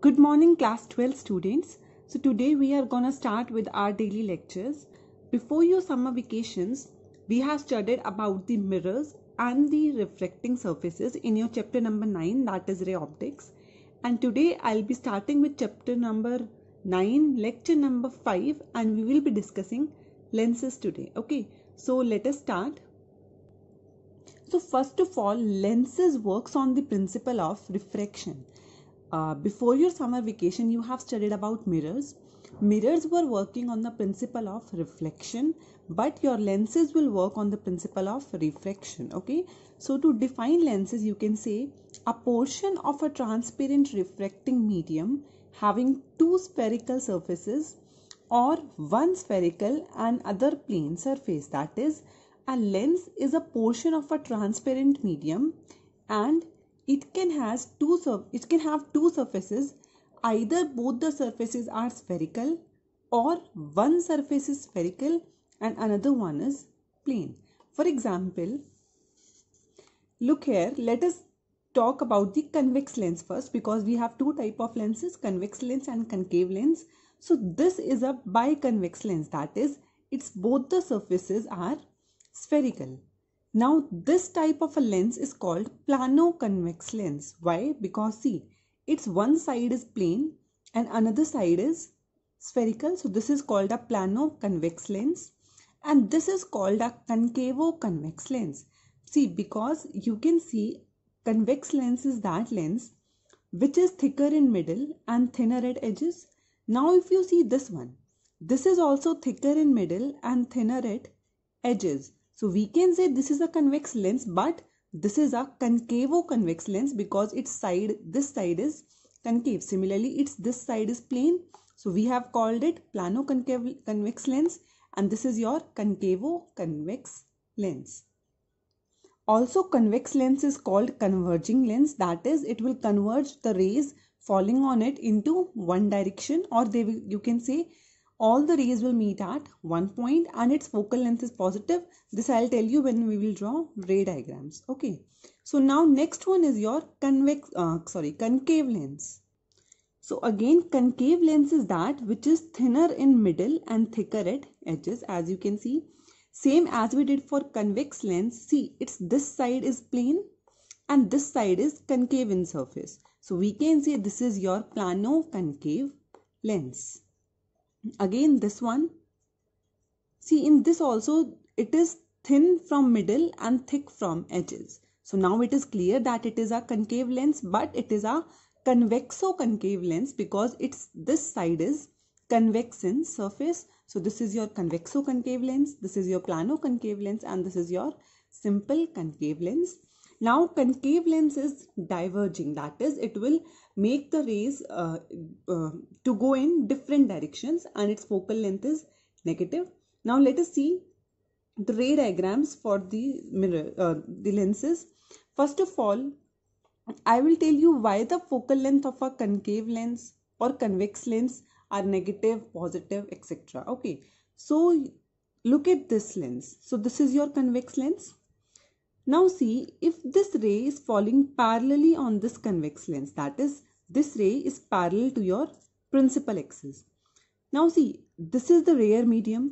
Good morning class 12 students. So today we are gonna start with our daily lectures. Before your summer vacations, we have studied about the mirrors and the reflecting surfaces in your chapter number 9 that is ray optics. And today I'll be starting with chapter number 9 lecture number 5 and we will be discussing lenses today. Okay, so let us start. So first of all lenses works on the principle of refraction. Uh, before your summer vacation, you have studied about mirrors. Mirrors were working on the principle of reflection, but your lenses will work on the principle of refraction. Okay, so to define lenses, you can say a portion of a transparent refracting medium having two spherical surfaces or one spherical and other plane surface. That is, a lens is a portion of a transparent medium and it can has two it can have two surfaces either both the surfaces are spherical or one surface is spherical and another one is plane for example look here let us talk about the convex lens first because we have two type of lenses convex lens and concave lens so this is a biconvex lens that is its both the surfaces are spherical now this type of a lens is called plano convex lens. Why? Because see, its one side is plane and another side is spherical. So this is called a plano convex lens and this is called a concavo convex lens. See, because you can see convex lens is that lens which is thicker in middle and thinner at edges. Now if you see this one, this is also thicker in middle and thinner at edges so we can say this is a convex lens, but this is a concavo-convex lens because its side, this side is concave. Similarly, its this side is plane. So we have called it plano-convex lens and this is your concavo-convex lens. Also convex lens is called converging lens that is it will converge the rays falling on it into one direction or they will, you can say all the rays will meet at one point and its focal length is positive this i'll tell you when we will draw ray diagrams okay so now next one is your convex uh, sorry concave lens so again concave lens is that which is thinner in middle and thicker at edges as you can see same as we did for convex lens see it's this side is plane and this side is concave in surface so we can say this is your plano concave lens again this one see in this also it is thin from middle and thick from edges so now it is clear that it is a concave lens but it is a convexo concave lens because it's this side is convex in surface so this is your convexo concave lens this is your plano concave lens and this is your simple concave lens now concave lens is diverging that is it will make the rays uh, uh, to go in different directions and its focal length is negative. Now let us see the ray diagrams for the mirror uh, the lenses. First of all I will tell you why the focal length of a concave lens or convex lens are negative, positive etc. Okay so look at this lens. So this is your convex lens now see if this ray is falling parallelly on this convex lens that is this ray is parallel to your principal axis. Now see this is the rare medium.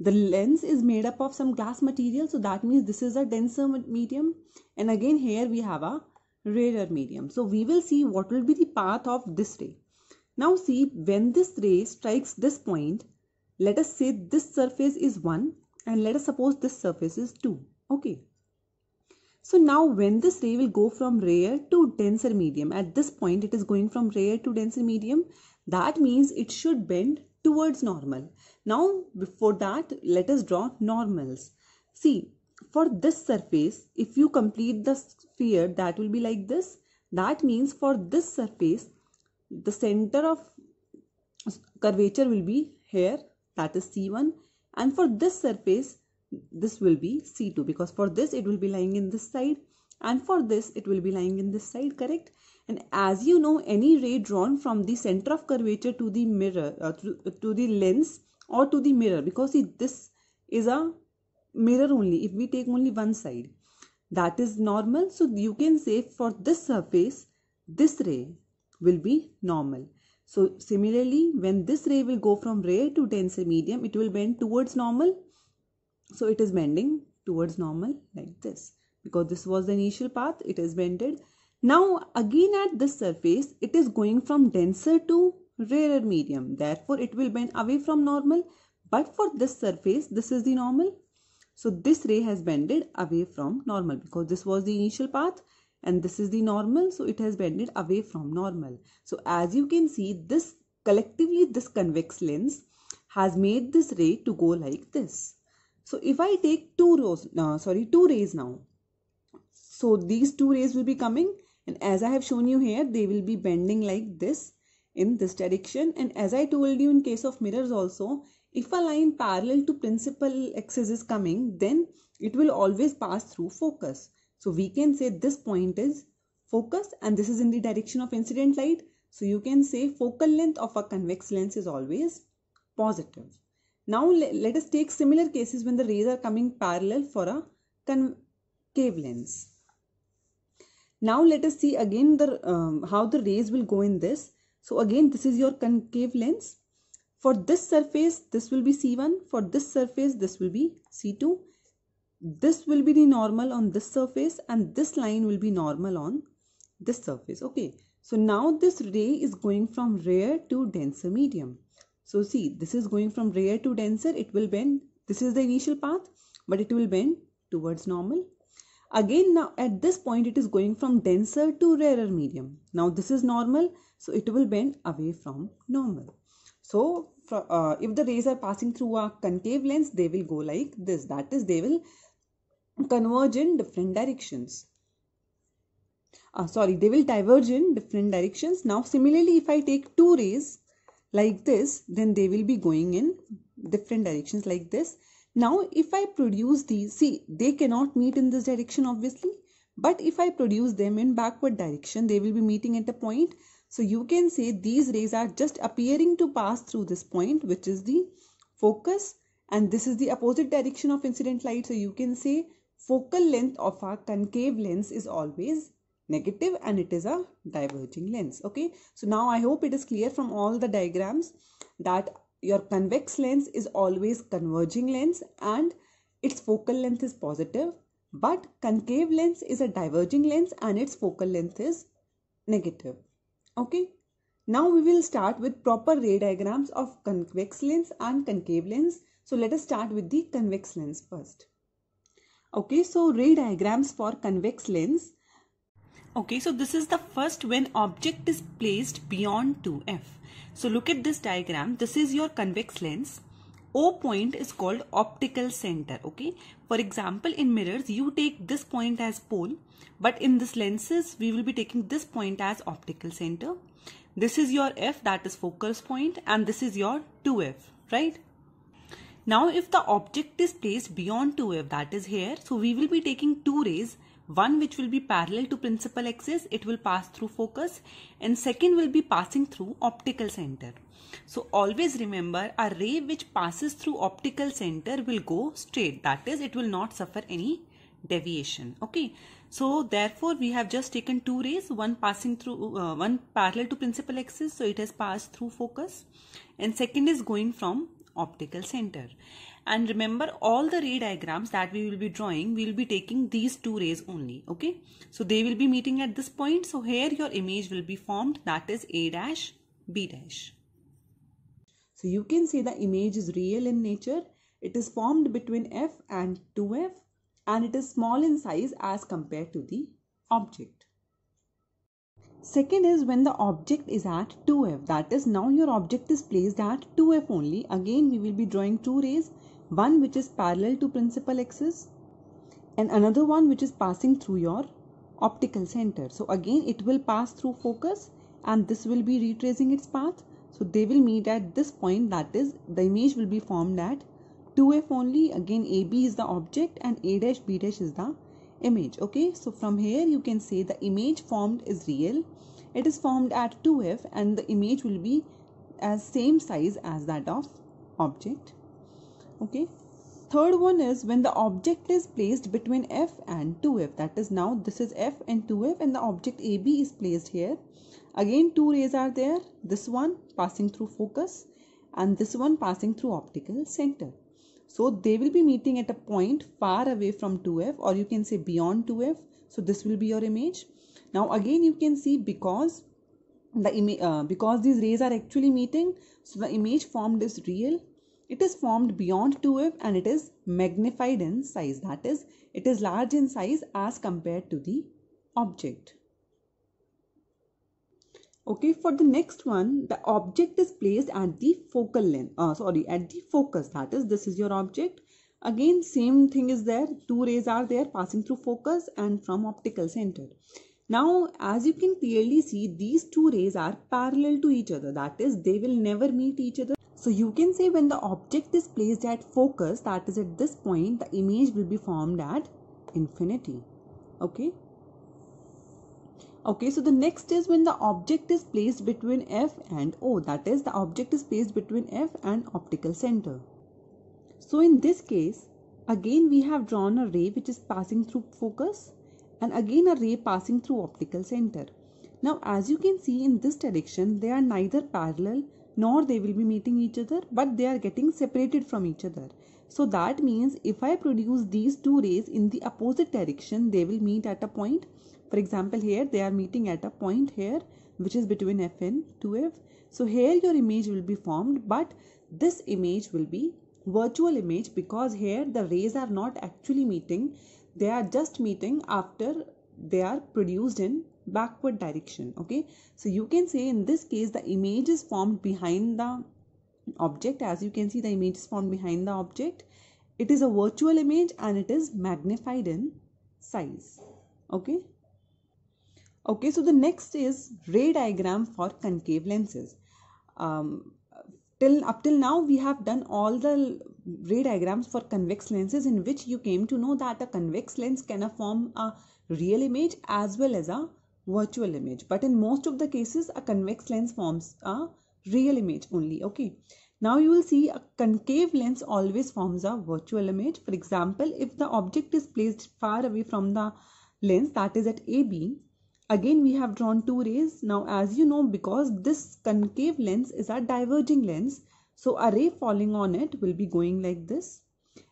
The lens is made up of some glass material so that means this is a denser medium and again here we have a rarer medium. So we will see what will be the path of this ray. Now see when this ray strikes this point let us say this surface is 1 and let us suppose this surface is 2 okay so now when this ray will go from rare to denser medium, at this point it is going from rare to denser medium, that means it should bend towards normal. Now before that, let us draw normals. See, for this surface, if you complete the sphere, that will be like this. That means for this surface, the center of curvature will be here, that is C1. And for this surface, this will be C2 because for this it will be lying in this side and for this it will be lying in this side correct and as you know any ray drawn from the center of curvature to the mirror uh, to, to the lens or to the mirror because see this is a mirror only if we take only one side that is normal so you can say for this surface this ray will be normal so similarly when this ray will go from rare to denser medium it will bend towards normal so it is bending towards normal like this because this was the initial path it is bended now again at this surface it is going from denser to rarer medium therefore it will bend away from normal but for this surface this is the normal so this ray has bended away from normal because this was the initial path and this is the normal so it has bended away from normal so as you can see this collectively this convex lens has made this ray to go like this so if I take two rows, uh, sorry, two rays now. So these two rays will be coming and as I have shown you here, they will be bending like this in this direction. And as I told you in case of mirrors also, if a line parallel to principal axis is coming, then it will always pass through focus. So we can say this point is focus and this is in the direction of incident light. So you can say focal length of a convex lens is always positive. Now let, us take similar cases when the rays are coming parallel for a concave lens. Now let us see again the um, how the rays will go in this. So again this is your concave lens. For this surface this will be C1. For this surface this will be C2. This will be the normal on this surface and this line will be normal on this surface. Okay. So now this ray is going from rare to denser medium. So see, this is going from rare to denser. It will bend. This is the initial path, but it will bend towards normal. Again, now at this point, it is going from denser to rarer medium. Now this is normal, so it will bend away from normal. So uh, if the rays are passing through a concave lens, they will go like this. That is, they will converge in different directions. Uh, sorry, they will diverge in different directions. Now, similarly, if I take two rays like this then they will be going in different directions like this now if I produce these see they cannot meet in this direction obviously but if I produce them in backward direction they will be meeting at a point so you can say these rays are just appearing to pass through this point which is the focus and this is the opposite direction of incident light so you can say focal length of a concave lens is always negative and it is a diverging lens okay so now i hope it is clear from all the diagrams that your convex lens is always converging lens and its focal length is positive but concave lens is a diverging lens and its focal length is negative okay now we will start with proper ray diagrams of convex lens and concave lens so let us start with the convex lens first okay so ray diagrams for convex lens Okay, so this is the first when object is placed beyond 2F. So look at this diagram. This is your convex lens. O point is called optical center. Okay. For example, in mirrors, you take this point as pole, but in this lenses, we will be taking this point as optical center. This is your F that is focus point and this is your 2F, right? Now, if the object is placed beyond 2F that is here, so we will be taking two rays one which will be parallel to principal axis, it will pass through focus and second will be passing through optical center. So always remember a ray which passes through optical center will go straight that is it will not suffer any deviation okay so therefore we have just taken two rays one passing through uh, one parallel to principal axis so it has passed through focus and second is going from optical center and remember all the ray diagrams that we will be drawing we will be taking these two rays only okay so they will be meeting at this point so here your image will be formed that is a dash b dash so you can see the image is real in nature it is formed between f and 2f and it is small in size as compared to the object Second is when the object is at 2f that is now your object is placed at 2f only again we will be drawing two rays one which is parallel to principal axis and another one which is passing through your optical center. So again it will pass through focus and this will be retracing its path. So they will meet at this point that is the image will be formed at 2F only again AB is the object and A dash B dash is the image. Okay so from here you can say the image formed is real. It is formed at 2F and the image will be as same size as that of object okay third one is when the object is placed between f and 2f that is now this is f and 2f and the object ab is placed here again two rays are there this one passing through focus and this one passing through optical center so they will be meeting at a point far away from 2f or you can say beyond 2f so this will be your image now again you can see because the image uh, because these rays are actually meeting so the image formed is real it is formed beyond 2f and it is magnified in size. That is, it is large in size as compared to the object. Okay, for the next one, the object is placed at the focal length, uh, sorry, at the focus. That is, this is your object. Again, same thing is there. Two rays are there passing through focus and from optical center. Now, as you can clearly see, these two rays are parallel to each other. That is, they will never meet each other. So you can say when the object is placed at focus, that is at this point, the image will be formed at infinity. Okay. Okay, so the next is when the object is placed between F and O, that is the object is placed between F and optical center. So in this case, again we have drawn a ray which is passing through focus and again a ray passing through optical center. Now as you can see in this direction, they are neither parallel nor they will be meeting each other but they are getting separated from each other so that means if i produce these two rays in the opposite direction they will meet at a point for example here they are meeting at a point here which is between fn 2 f so here your image will be formed but this image will be virtual image because here the rays are not actually meeting they are just meeting after they are produced in backward direction okay so you can say in this case the image is formed behind the object as you can see the image is formed behind the object it is a virtual image and it is magnified in size okay okay so the next is ray diagram for concave lenses um, till up till now we have done all the ray diagrams for convex lenses in which you came to know that a convex lens can form a real image as well as a virtual image but in most of the cases a convex lens forms a real image only okay now you will see a concave lens always forms a virtual image for example if the object is placed far away from the lens that is at AB again we have drawn two rays now as you know because this concave lens is a diverging lens so a ray falling on it will be going like this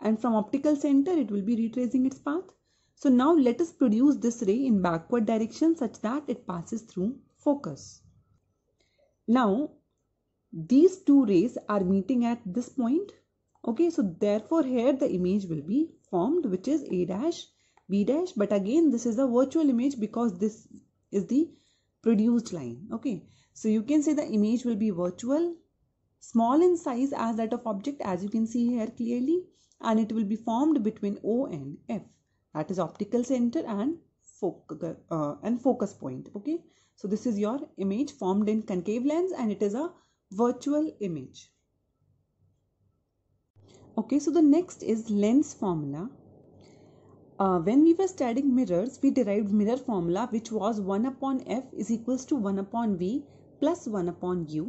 and from optical center it will be retracing its path so now let us produce this ray in backward direction such that it passes through focus. Now these two rays are meeting at this point. Okay, so therefore here the image will be formed which is A dash, B dash. But again this is a virtual image because this is the produced line. Okay, so you can say the image will be virtual, small in size as that of object as you can see here clearly and it will be formed between O and F that is optical center and focus uh, and focus point okay so this is your image formed in concave lens and it is a virtual image okay so the next is lens formula uh, when we were studying mirrors we derived mirror formula which was 1 upon f is equals to 1 upon v plus 1 upon u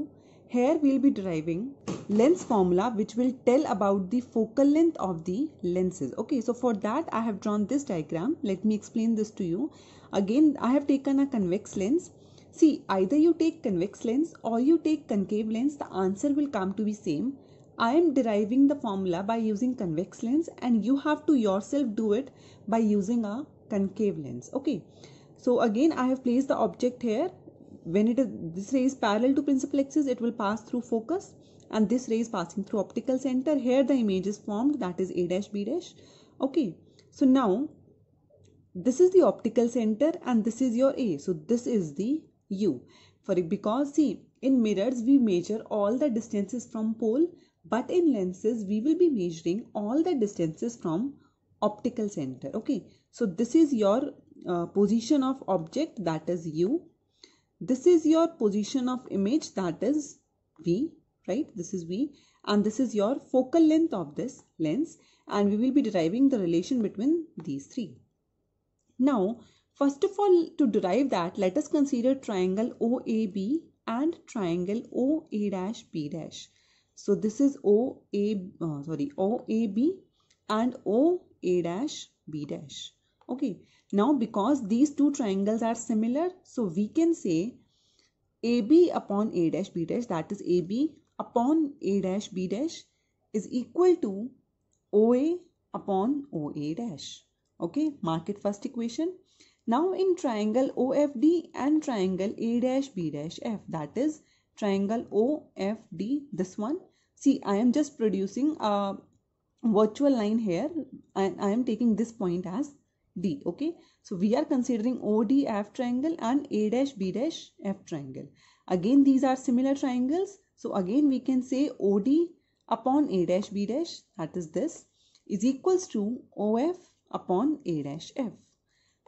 here we will be deriving lens formula which will tell about the focal length of the lenses. Okay, so for that I have drawn this diagram. Let me explain this to you. Again, I have taken a convex lens. See, either you take convex lens or you take concave lens, the answer will come to be same. I am deriving the formula by using convex lens and you have to yourself do it by using a concave lens. Okay, so again I have placed the object here when it is this ray is parallel to principal axis it will pass through focus and this ray is passing through optical center here the image is formed that is a dash b dash okay so now this is the optical center and this is your a so this is the u for it because see in mirrors we measure all the distances from pole but in lenses we will be measuring all the distances from optical center okay so this is your uh, position of object that is u this is your position of image that is V, right? This is V and this is your focal length of this lens and we will be deriving the relation between these three. Now, first of all, to derive that, let us consider triangle OAB and triangle OA dash B dash. So this is OA, uh, sorry, OAB and OA dash B dash. Okay, now because these two triangles are similar, so we can say AB upon A dash B dash that is AB upon A dash B dash is equal to OA upon OA dash. Okay, mark it first equation. Now in triangle OFD and triangle A dash B dash F that is triangle OFD this one. See I am just producing a virtual line here and I am taking this point as D. Okay. So we are considering ODF triangle and A dash B dash F triangle. Again, these are similar triangles. So again, we can say OD upon A dash B dash that is this is equals to OF upon A dash F.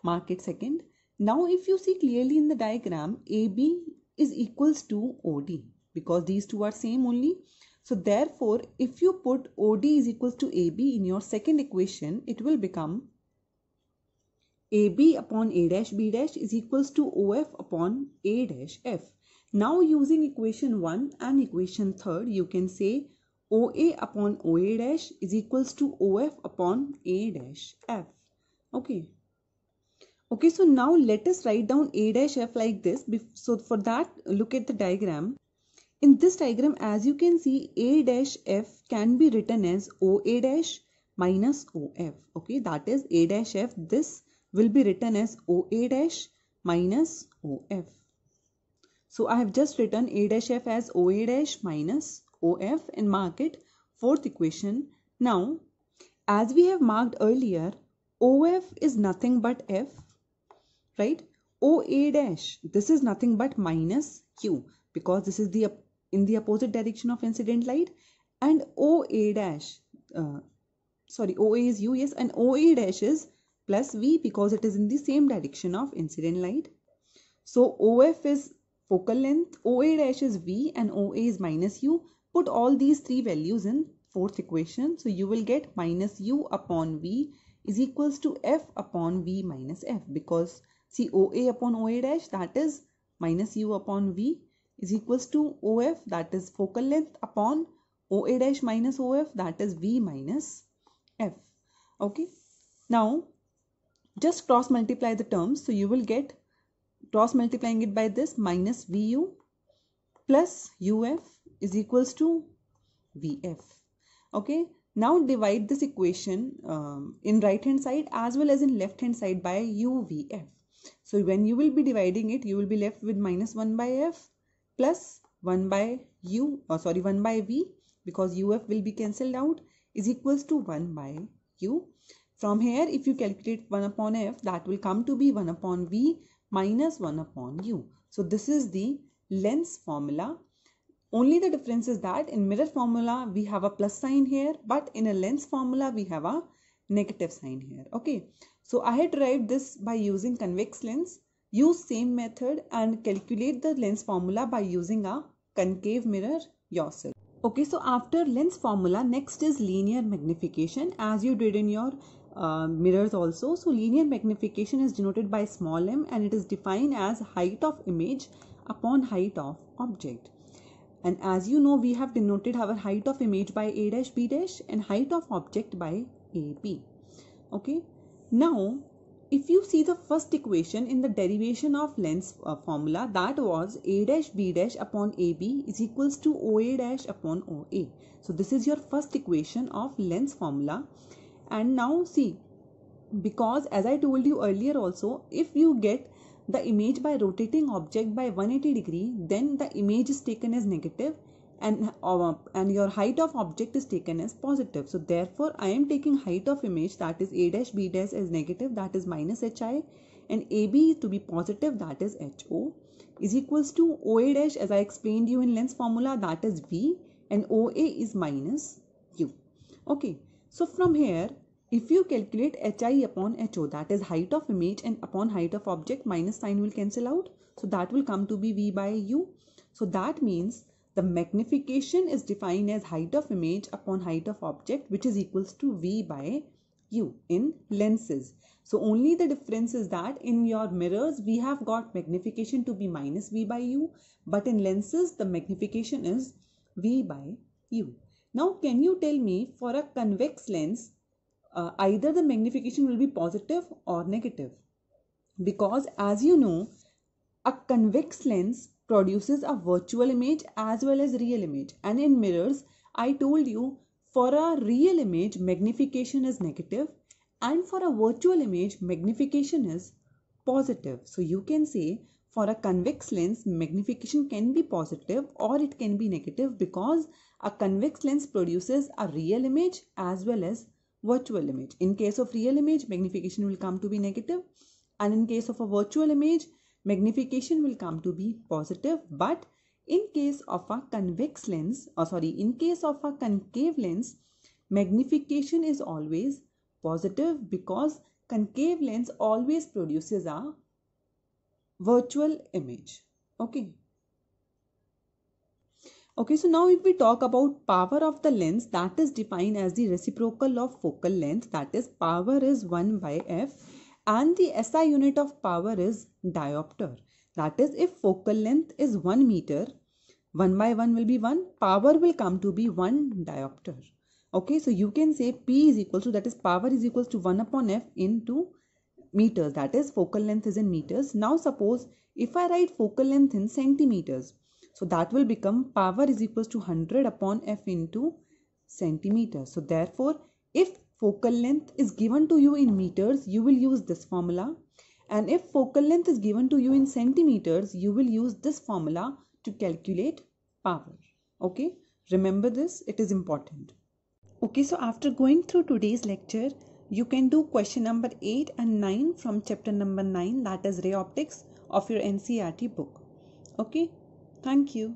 Mark it second. Now if you see clearly in the diagram, AB is equals to OD because these two are same only. So therefore, if you put OD is equals to AB in your second equation, it will become AB upon A dash B dash is equals to OF upon A dash F. Now using equation 1 and equation 3 you can say OA upon OA dash is equals to OF upon A dash F. Okay. Okay, so now let us write down A dash F like this. So for that, look at the diagram. In this diagram, as you can see, A dash F can be written as OA dash minus OF. Okay, that is A dash F. This will be written as OA dash minus OF. So I have just written A dash F as OA dash minus OF and mark it fourth equation. Now as we have marked earlier OF is nothing but F right OA dash this is nothing but minus Q because this is the in the opposite direction of incident light and OA dash uh, sorry OA is U yes and OA dash is plus V because it is in the same direction of incident light. So OF is focal length, OA dash is V and OA is minus U. Put all these three values in fourth equation. So you will get minus U upon V is equals to F upon V minus F because see OA upon OA dash that is minus U upon V is equals to OF that is focal length upon OA dash minus OF that is V minus F. Okay. Now just cross multiply the terms so you will get cross multiplying it by this minus vu plus uf is equals to vf okay now divide this equation um, in right hand side as well as in left hand side by uvf so when you will be dividing it you will be left with minus 1 by f plus 1 by u or uh, sorry 1 by v because uf will be cancelled out is equals to 1 by u from here, if you calculate 1 upon f, that will come to be 1 upon v minus 1 upon u. So this is the lens formula. Only the difference is that in mirror formula, we have a plus sign here, but in a lens formula, we have a negative sign here. Okay. So I had derived this by using convex lens. Use same method and calculate the lens formula by using a concave mirror yourself. Okay, so after lens formula, next is linear magnification as you did in your uh, mirrors also. So linear magnification is denoted by small m and it is defined as height of image upon height of object. And as you know, we have denoted our height of image by a dash b dash and height of object by ab. Okay. Now, if you see the first equation in the derivation of lens uh, formula, that was a dash b dash upon ab is equals to OA dash upon OA. So this is your first equation of lens formula and now see because as I told you earlier also if you get the image by rotating object by 180 degree then the image is taken as negative and uh, and your height of object is taken as positive so therefore i am taking height of image that is a dash b dash as negative that is minus hi and ab to be positive that is ho is equals to oa dash as i explained you in lens formula that is v and oa is minus u okay so from here, if you calculate HI upon HO, that is height of image and upon height of object, minus sign will cancel out. So that will come to be V by U. So that means the magnification is defined as height of image upon height of object which is equals to V by U in lenses. So only the difference is that in your mirrors we have got magnification to be minus V by U but in lenses the magnification is V by U. Now, can you tell me for a convex lens, uh, either the magnification will be positive or negative? Because as you know, a convex lens produces a virtual image as well as real image. And in mirrors, I told you for a real image, magnification is negative, and for a virtual image, magnification is positive. So you can say for a convex lens, magnification can be positive or it can be negative because a convex lens produces a real image as well as virtual image. In case of real image, magnification will come to be negative and in case of a virtual image, magnification will come to be positive but in case of a convex lens or uh, sorry, in case of a concave lens, magnification is always positive because concave lens always produces a virtual image okay okay so now if we talk about power of the lens that is defined as the reciprocal of focal length that is power is 1 by f and the SI unit of power is diopter that is if focal length is 1 meter 1 by 1 will be 1 power will come to be 1 diopter okay so you can say P is equal to that is power is equal to 1 upon f into meters that is focal length is in meters now suppose if i write focal length in centimeters so that will become power is equals to 100 upon f into centimeters so therefore if focal length is given to you in meters you will use this formula and if focal length is given to you in centimeters you will use this formula to calculate power okay remember this it is important okay so after going through today's lecture you can do question number 8 and 9 from chapter number 9 that is ray optics of your NCRT book. Okay, thank you.